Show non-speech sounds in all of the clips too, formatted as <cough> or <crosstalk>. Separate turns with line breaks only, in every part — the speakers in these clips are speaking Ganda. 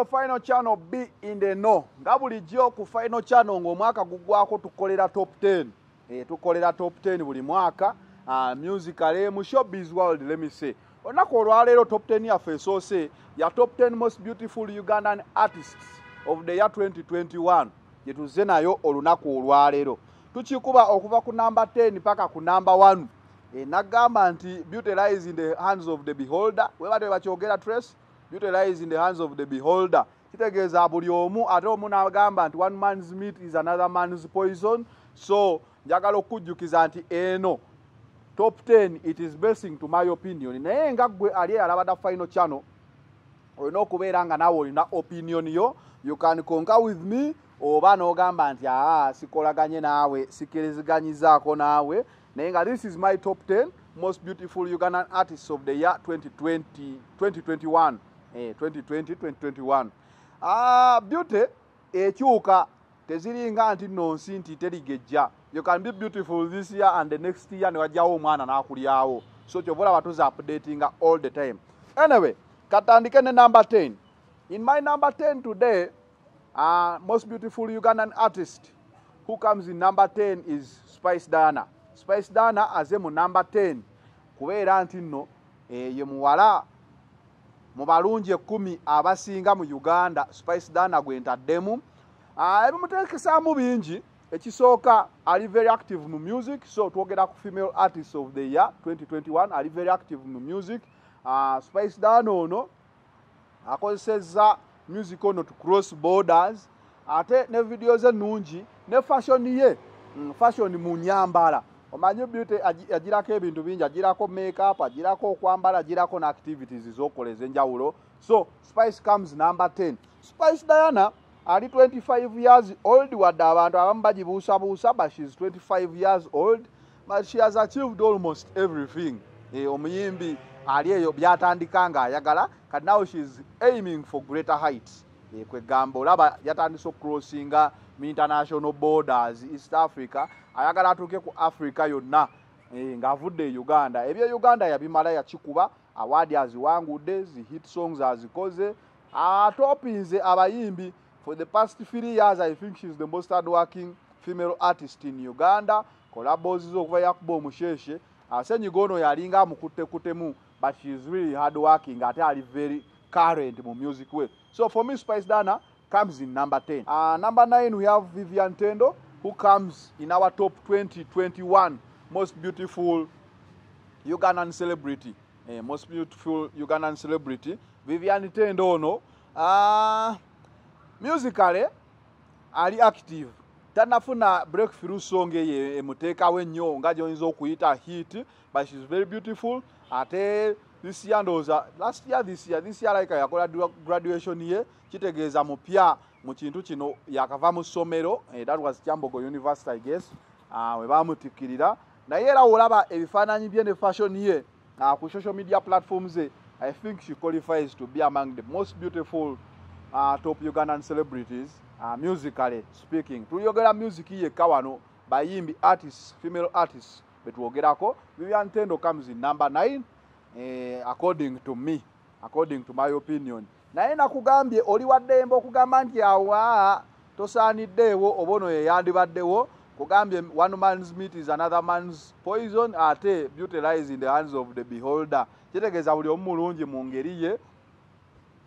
the final channel be in the no nga bulijjo ku final channel ng'omwaka gugwako tukolera top 10 eh, tukolera top 10 buli mwaka ah, musical e, mu showbiz world let me say olunaku olwaleero top 10 yaffe esoose ya top 10 most beautiful ugandan artists of the year 2021 gyetuzze nayo olunaku olwaleero tukikuba okuva ku namba 10 paka ku namba 1 eh, nagamba nti beauty lies in the hands of the beholder webatebakyogera trace utilizing the hands of the beholder kitegeeza buli omu ate omu nagamba nti one man's meat is another man's poison so njagala okujjukiza nti eno top 10 it is basing to my opinion naye nga gwe ali eyalaba da final channel olina okubeera nga naawe olina opinion yo you can conquer with me oba n'ogamba nti aa sikolaganye naawe sikiriziganyizaako naawe naye nga this is my top 10 most beautiful ugandan artists of the year 2020, 2021 Eh, ah, beauty ekyuka teziringa nti nonsi nti terigejja you can be beautiful this year and the next year newajjawo omwana nakulyawo so kyova olaba tuzi updatinga all the time anyway katandike ne number 10 in my number 10 today uh, most beautiful ugandan artist who comes in number 10 is spice dana spice dana aze mu number 10 kubeera nti nno eh, ye muwala mu balungi ekkumi abasinga mu uganda spice dana gwe ntaddemu ah, ebimutekesaamu bingi ekisooka ali very active mu music so twogera ku female artist of the year 2021 ali very active mu music ah, spice dana ono akozesezza music ono to cross borders ate ne vidiyo ze nungi ne fashion ye mm, fashion mu nyambala omanyi beauty agirako ebintu bingi agirako makeup agirako okwambala agirako na activities zokola ezenjawulo so spice comes number 10 spice diana ali 25 years old wadde abantu abamu bagibuusabuusa but she's 25 years old but she has achieved almost everything e, omuyimbi ali eyo byatandika ngaayagala kati now she's aiming for greater heights e, eh, kwegamba olaba yatandise okucrossinga mu international borders east africa ayagala atuuke ku africa yonna eh, ngaavudde e uganda ebyo uganda yabimala yakikuba awadi aziwangudde zi hit songs azikoze atopinze abayimbi for the past three years i think she is the most hardworking female artist in uganda kolabozi zokuva yakuba omusheshe asenyiga ah, ono yalinga amukuttekutemu but she is really hardworking ate ali very current mu music we so for me spice dana comes in number 10. Uh, number 9, we have Vivian Tendo, who comes in our top 20, 21 most beautiful Ugandan celebrity. Uh, most beautiful Ugandan celebrity. Vivian Tendo, no. Uh, ah, musically, ali active. tanafuna breakthrough song emuteekawo ennyo nga gy'oyinza okuyita hit but she's very beautiful ate this year ndowooza last year this year this year alaika yakola graduation ye kitegeeza mupya mu kintu kino yakava mu ssomero eh, that was cambogo university i guess ah, we bamutikkirira naye era olaba ebifaananyi bye ne fashion ye ah, ku social media platform ze i think she qualifies to be among the most beautiful ah, top ugandan celebrities musically speaking tuyogera music yekka wano bayimbi artists female artists betwogerako vivian tendo comes in number 9 eh, according to me according to my opinion naye nakugambye oli waddembe okugamba nti awa tosaaniddeewo oba ono yeyandibaddewo kugambye one man's meat is another man's poison ate beutilize in the hands of the beholder kitegeeza buli omu mulungi mu ngeri ye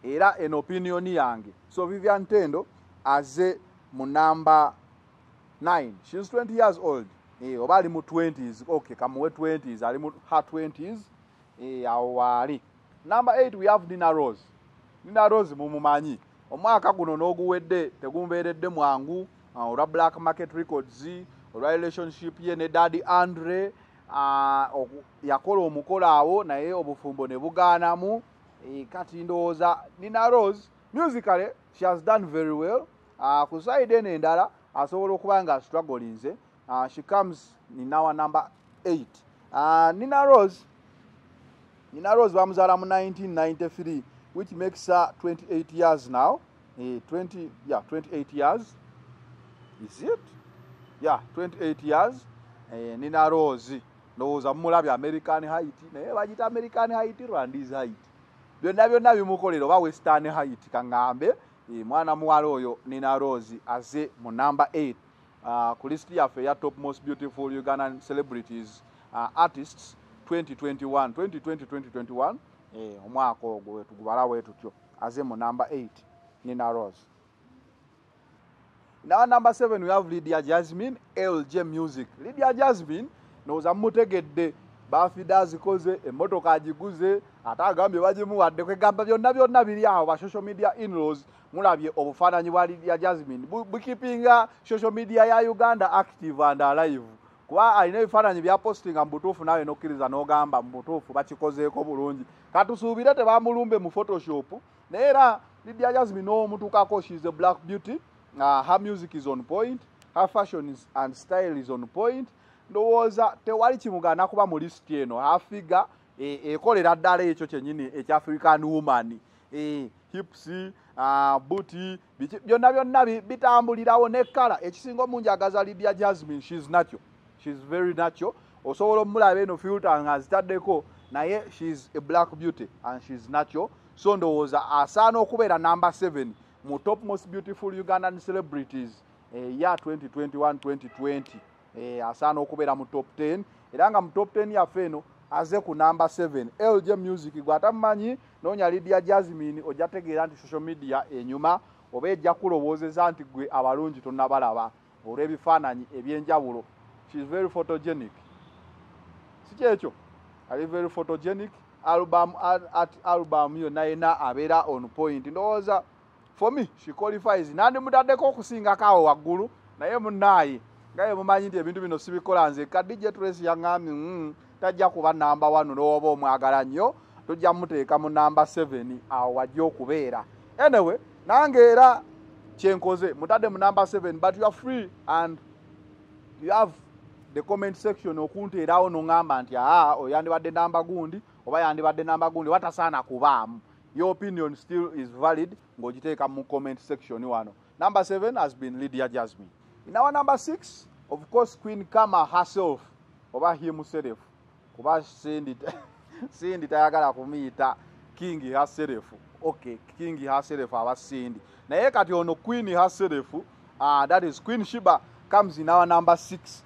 era en opinioni yange so vivia ntendo aze mu namba 9 she's 20 years old e, oba ali mu 20s ok kamuwe 20s ali mu her 20s awaali namba 8 we have dina rose dina rose mumumanyi omwaka guno n'oguwedde tegumbeeredde mwangu olwa uh, black market records olwa relationship ye ne dadi andre uh, yakola omukolo awo naye obufumbo ne bugaanamu kati ndowooza nina rose musicaly she has done very well uh, ku side en endala asobola okuba nga astruggle nze she comes ninawa number 8 nina rose nyina rose bamuzaala mu 1993 which makes her 28 years now e, eh, 20, yeah, 28 years is it yeah 28 years e, nina rose ndowooza mumulabya american hight naye bagita american hight rwandis hight byonna byonna bimukolera oba western hight kaŋambe e, eh, mwana muwala oyo nina rose aze mu number 8 Uh, ah, ku list yaffe eya top most beautiful ugandan celebrities uh, artists 2021 eh omwaka ogwo wetu gubala wetu tyo aze mu number 8 nina rose now number 7 we have lydia jasmine lj music lydia jasmine nooza mutegedde bafida azikoze emmotoka agiguze ate agambye bagimuwadde kwegamba byonna byonna biri awo ba social media inlaws mulabye obufaananyi bwa lydia jasmine bukipinga social media ya uganda active and alive kuba alina ebifaananyi byapositi nga mubutuufu naawe nokkiriza n'ogamba mubutuufu bakikozeeko bulungi katusuubire tebamulumbe mu photoshop naye era lidia jasmi n'omutuukako shiis a black beauty uh, her music is on point her fashion is and style is on point ndowooza tewali kimugana kuba mu lisiti eno hafiga e, ekolera e, ddala ekyo kyenyini ekyafrican woman e, hips uh, buti byonna byonna bitambulirawo nekkala ekisinga omungi agaza lidia jasmin shes natural shes very natural osobola omulaba eno filter nga azitaddeko naye shes a black beauty and shes natural so ndowooza asaana okubeera number 7 mu top most beautiful ugandan celebrities eya eh, 2021-2020 eh, asaana okubeera mu top 10 era nga mu top 10 yaffe eno aze ku number 7 lg music gwatamumanyi nonya lidia jazmin ojategeera nti social media enyuma oba ejja kulowoozeza nti gwe abalungi tonabalaba olw'ebifaananyi ebyenjawulo she's very photogenic. Sikye ekyo, ali very photogenic, album, at album yo naina abera on point. Ndowooza, for me, she qualifies. Nandi mutaddeko okusinga kawo waggulu, naye munnaaye. Nga ye mumanyi nti ebintu bino sibikola nze. Kadija Tracy yangambye, mm, tajja kuba namba wano n'oba omwagala nnyo, tujja muteeka mu namba seven awo wajja okubeera. Anyway, nange era kyenkoze mutadde mu namba seven, but you are free and you have the comment section okunteerawo noŋamba nti aa oyandibadde namba gundi oba yandibadde namba gundi batasaana kubaamu your opinion still is valid ng'ogiteeka mu comment section wano number seven has been lydia jasmin inawa number six of course queen kama herself oba himself kuba sindi <laughs> tayagala kumuyita king herself ok king herself aba sindi naye kati ono queen herself uh, ah, that is queen shiba comes inawa number six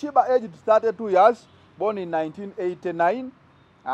Chiba aged 32 years, born in 1989, uh,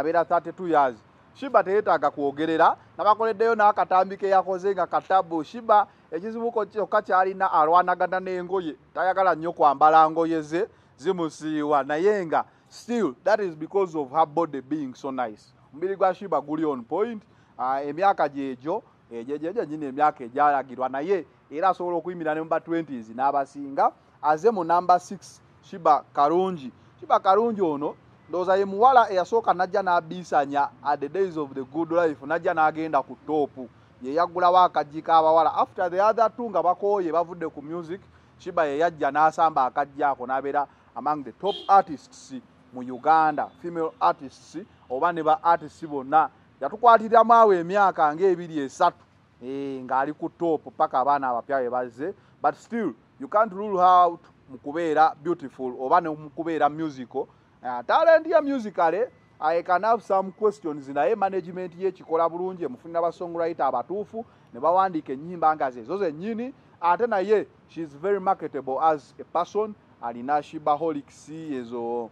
abera 32 years. Chiba teyetaga kuogerera, nabakoleddeyo n'akatambi ke yakoze nga katabu. Chiba ekizibu kyokka ky'alina alwanagana n'engoye, tayagala nnyo kwambala ngoye ze zimusiiwa naye nga still that is because of her body being so nice. Omubiri gwa Chiba guli on point, uh, emyaka gyegyo egyegyegyo nyini emyaka egyalagirwa naye era asobola okuyimira ne mu ba 20s n'abasinga aze mu number 6 chiba karungi chiba karungi ono ndoza ye muwala eyasooka najja n'abiisanya at the days of the good life najja n'agenda ku toopu ye yaggulawo akajjika abawala after the other two nga bakooye bavudde ku music chiba yeyajja n'asamba akajja ako n'abeera among the top artists mu uganda female artists oba ne ba artists bonna yatukwatiramu awo emyaka ngaebiri esatu eh, ng'ali ku toopu paka abaana abapya we bazze but still you can't rule her out mukubeera beautiful oba nemukubeera musical uh, talent ya musicale i can have some questions naye management yekikola bulungi emufunira basongwriter abatuufu nebawandiika enyimba nga zezo zenyini ate naye sheis very marketable as a person alina shibaholics ezo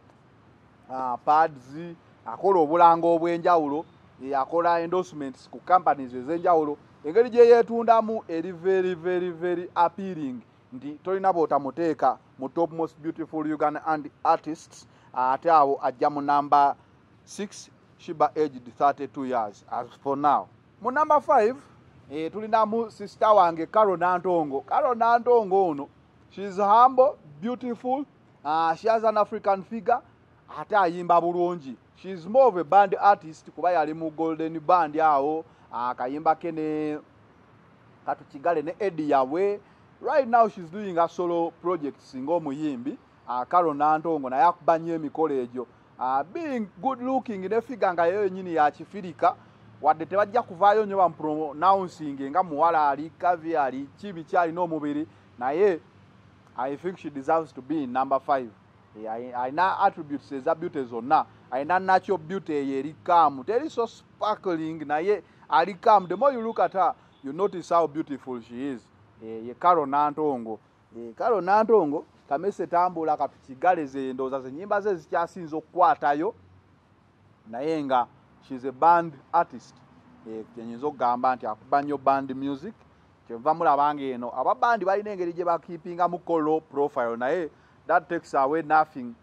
uh, pads akola obulango obwenjawulo akola endorsements ku companies ezenjawulo engeri gyeyetundamu eri very very very appealing nti tolina bootamuteeka mu topmost beautiful ugan and artists ate awo ajja mu number 6 shiba aged 32 years as for now mu number 5 e, eh, tulinamu sister wange karo nantongo karo nantongo ono shiis humble beautiful uh, she has an african figure ate ayimba bulungi shiis more of a band artist kuba yali mu golden band awo akayimba uh, ke ne katukigale ne edi yabwe right now she's doing a solo project projects ng'omuyimbi karo uh, nantongo naye akubanyo emikolo egyo uh, being good looking in nefiga nga yo yennyini yakifirika wadde tebajja kuvaayo nnyo bamupronouncinge nga muwala ali kavi ali no kyalina Na naye i think she deserves to be number five I, na attributes eza beauty zonna alina nakyo beauty eyo eri kaamu teri so sparkling naye ali kaamu the more you look at her you notice how beautiful she is Eh, ye kalo nantongo e, eh, kalo nantongo kamese tambula kapikigale ze ndoza ze nyimba ze zikyasinza okukwatayo naye nga shes a band artist eh, kyenyinza e, okugamba nti akuba nyo band music kyenva mulabanga eno ababandi balina engeri gye bakipinga mu kolo profile naye that takes away nothing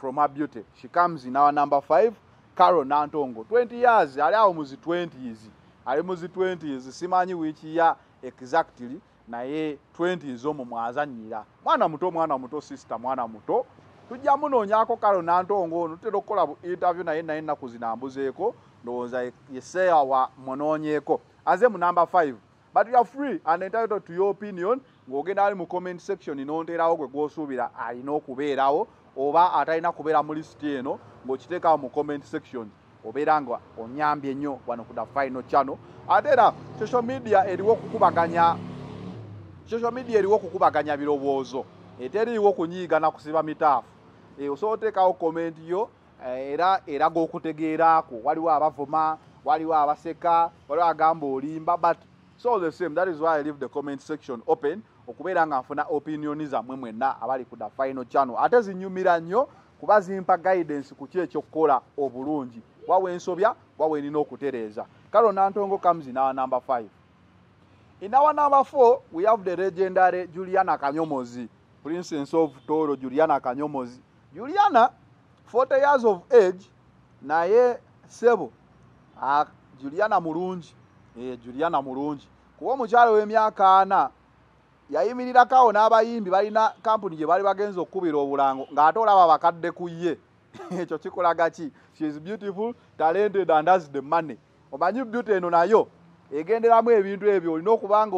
from her beauty she comes in our number 5 caro nantongo 20 years ali awo muzi 20s ali muzi 20s simanyi wiki ya exactly naye twenti nze omwo mwazanyira mwana muto mwana muto sisita mwana muto tujja munoonyako kale nantongo ono tutera okukola intavye naye naye ennaku zinambuzeeko ndowooza yeseya wa munoonyeeko aze mu number 5 but youare free and entitled to your opinion ng'ogenda ali mu comment section nonteerawo gwe gwosuubira alina okubeerawo oba atalina kubeera mu lisiti eno ng'okiteekawo mu comment section obeera nga onyambye ennyo wano ku dafino channel ate era social media eriwo okukubaganya social media eriwo okukubaganya birowoozo eteriiwo eh, okunyiigana kusiba mitaafu eh, osobola oteekawo komenti yo eh, era eraga okutegeerako waliwo abavuma waliwo abaseka waliwo agamba olimba but so the same that is why i leave the comment section open okubeera nga nfuna opinioni zammwe mwenna abali ku dafino channel ate zinyumira nnyo kuba zimpa guidance ku ki ekyokukola obulungi wawe ensobya wawe nina okutereeza kale onantongo kamzi nawa namba 5 In our number four, we have the legendary Juliana Kanyomozi, Princess of Toro, Juliana Kanyomozi. Juliana, 40 years of age, naye sebo. Ah, Juliana Murunji. Eh, Juliana Murunji. Kuwa mchale we miaka ana. Ya imi nilakao na haba imi. Bali na company je. Bali bagenzo kubiro ulango. Ngatola baba kade kuye. Chochiko <laughs> la gachi. She is beautiful, talented, and has the money. Obanyu beauty eno na yo. egenderamu ebintu ebyo olina okuba nga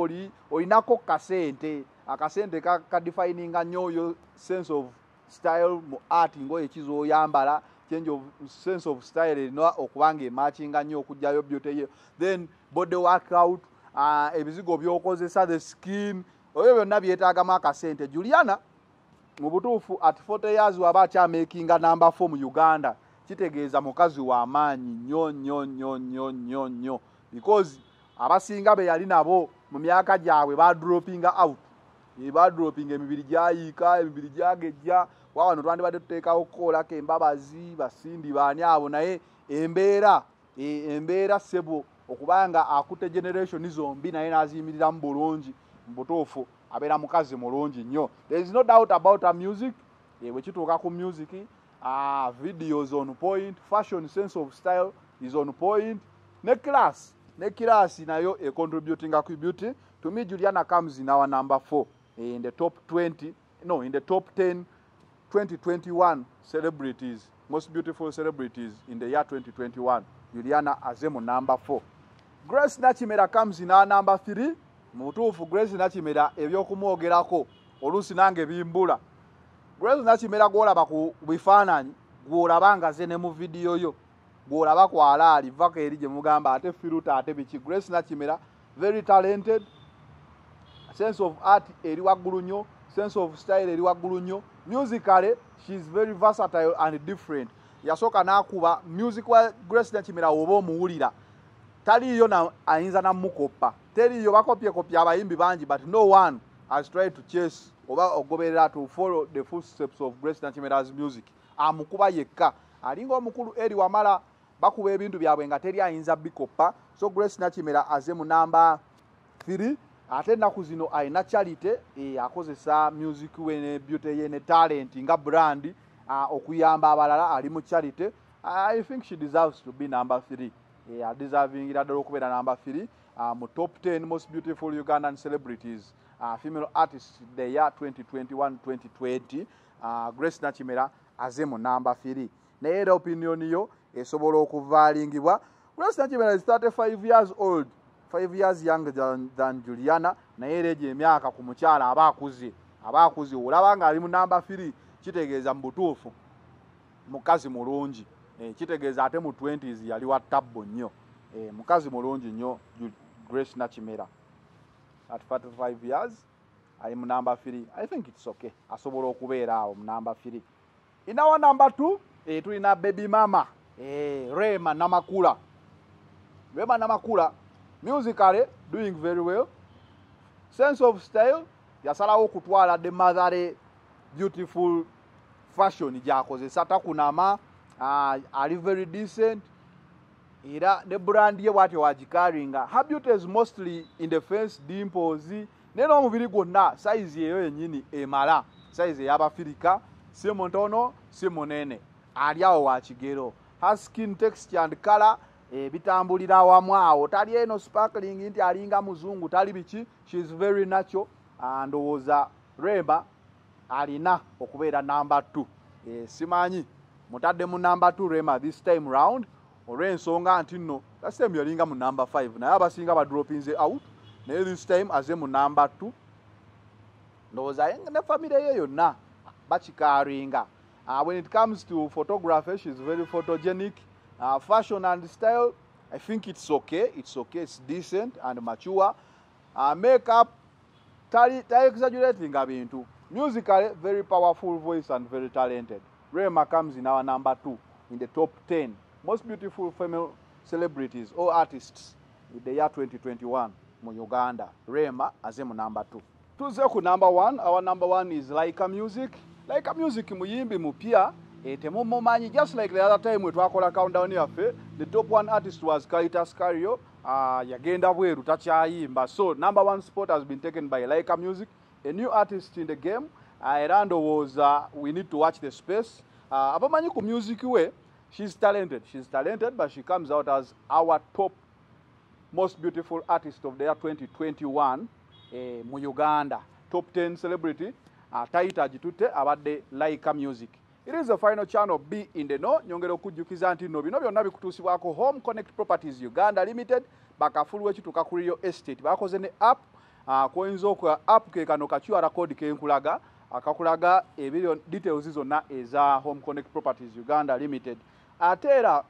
olinako kasente akasente kadifininga nnyo oyo sense of style mu art ngaoyo kizoyambala change of sense of style erina okuba nga ematinga nnyo okugjayo byoteyo then body workout ah, ebizigo byokozesa the skin oyo byonna byetaagamu akasente juliana mu butuufu at fort years waba akyamakinga number four mu uganda kitegeeza mukazi w'amaanyi nnyo nnyo nnyo nnyo nnyo nnyo because abasinga be yali nabo mu myaka gyabwe badropinga out badropinga emibiri gyayiika emibiri gyagejja wawano twandibadde tuteekawo okukolako embabazi basindi baani abo naye embeera e, embeera sebo okubanga akutte generationi zombi naye naziyimiriramu bulungi mubutuufu abeera mukazi mulungi nnyo thereis no doubt about a music eh, bwe kituuka ku music ah, video is on point fashion sense of style is on point ne class ne kirasi nayo econtributinga quibuty to me juliana comes in our number 4 in the top 20 no in the top 10 2021 celebrities most beautiful celebrities in the year 2021 juliana azemo number 4 grace nachimera comes in our number 3 mutufu grace nachimera ebyokumwogerako oluusi nange bimbula grace nachimera gwolaba ku bifaananyi gwolabanga ze ne mu vidiyo yo bw'olaba kwala ali vaka eri gye mugamba ate firuta ate biki grace nakimera very talented sense of art eri waggulu nnyo sense of style eri waggulu nnyo musicaly she is very versatile and different yasooka n'akuba music wa grace nakimera oba omuwulira taliiyo ayinza namukoppa teriiyo bakopyekopya abayimbi bangi but no one has tried to chase oba ogoberera to follow the footsteps of grace nakimeras music amukuba yekka alinga omukulu eri wamala bakuba ebintu byabwe nga teri ayinza bikoppa so grace nakimera aze mu namba 3 ate ennaku zino ayina chalite akozesa music wene beauty yene talent nga brand okuyamba abalala ali mu charite i think she deserves to be number 3 e, adeserving ira ddala okubeera number 3 mu top 10 most beautiful ugandan celebrities Uh, female artist the year 2021 2020 uh, grace nakimera aze mu namba 3 naye era opinioni yo esobola okuvaalingibwa grasnakibera is 35 years old 5 years younger than, than juliana naye era egyo emyaka ku mukyala aba akuze aba akuze olaba nga ali mu namba 3 kitegeeza mu butuufu mukazi mulungi e, kitegeeza ate mu 20s yali wa tabbo nnyo e, mukazi mulungi nnyo grace nakimera at 45 years ali mu namba 3 i think its okay asobola okubeera awo mu namba 3 inawa namba 2 e, tulina baby mama eh, Rema Namakula. Rema Namakula, musically doing very well. Sense of style, yasalawo kutwala the mothery beautiful fashion gy'akozesa takunama uh, ah, ali very decent era ne brand ye bwatyo wagikaringa her beauty is mostly in the face dimples naye n'omubiri gwonna sayizi eyo yenyini emala sayizi ey'abafirika si muntono si munene ali awo wa kigero haskin texture and color ebitambulira eh, awamu awo tali eno sparkling nti alinga muzungu tali biki shiis very natural ndowooza remba alina okubeera number two e, simanyi mutadde mu number two rema this time round olw'ensonga nti nno lastime yalinga mu number five naye abasinga badropinze out naye this time aze mu number two ndowooza ne famire ye yonna bakikaringa Uh, when it comes to photography, she's very photogenic. Uh, fashion and style, I think it's okay. It's okay. It's decent and mature. Uh, makeup, tali, tali exaggerating abintu. Musically, very powerful voice and very talented. Rema comes in our number two in the top 10 most beautiful female celebrities or artists in the year 2021 mu Uganda. Rema as number two. To ku number one. Our number one is Laika Music like a music muyimbi mupia etemu mumanyi just like the other time twakola countdown yaffe the top one artist was kaita Cario uh, yagenda bweru takyayimba so number one spot has been taken by Laika Music a new artist in the game uh, era was. uh, we need to watch the space uh, abamanyi ku music we she's talented she's talented but she comes out as our top most beautiful artist of the year 2021 eh, mu Uganda top 10 celebrity atayita agitutte abadde laika music it is the final channel b indeno nyongera okujjukiza nti nno bino byonna bikutuusibwako home connect properties uganda limited bakafulu wekituuka kuliyo estate bakoze ne app uh, kwoyinza okwa app ke kano kaqr code kenkulaga akakulaga ebiri details zonna eza home connect properties uganda limited ate era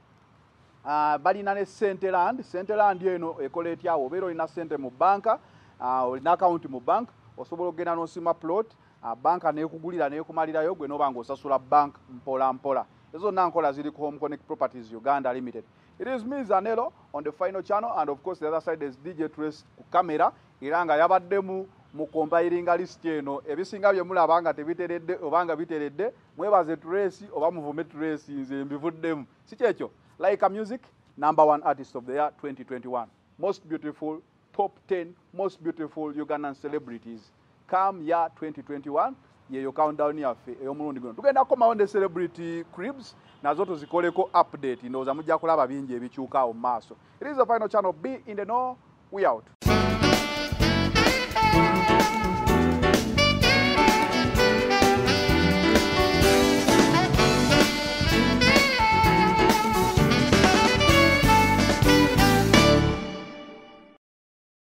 uh, balina ne centeland centeland eno ekola etyawo obeera olina sente mu banka uh, olina account mu bank osobola okgenda nosima plot abanka ah, nekugulira nekumalirayo gwe nobanga osasula bank mpola mpola ezonna nkola ziri ku home connect properties uganda limited it is me zanelo on the final channel and of course the other side is dj tres ku kamera era nga yabaddemu mu kompayiringa lisiti eno ebisinga byemulabanga tebiteredde obanga biteredde mwebaze tresi oba muvume tresi nze mbivuddemu si kyekyo lika music number one artist of the year 2021 most beautiful top 10 most beautiful ugandan celebrities come ya 2021 yeyo countdown yaffe ey'omulundi guno tugendako maonde celebrity cribs nazo tuzikoleko update ndowooza mujja kulaba bingi ebikyukaawo mu maaso it is the final channel b in the know we out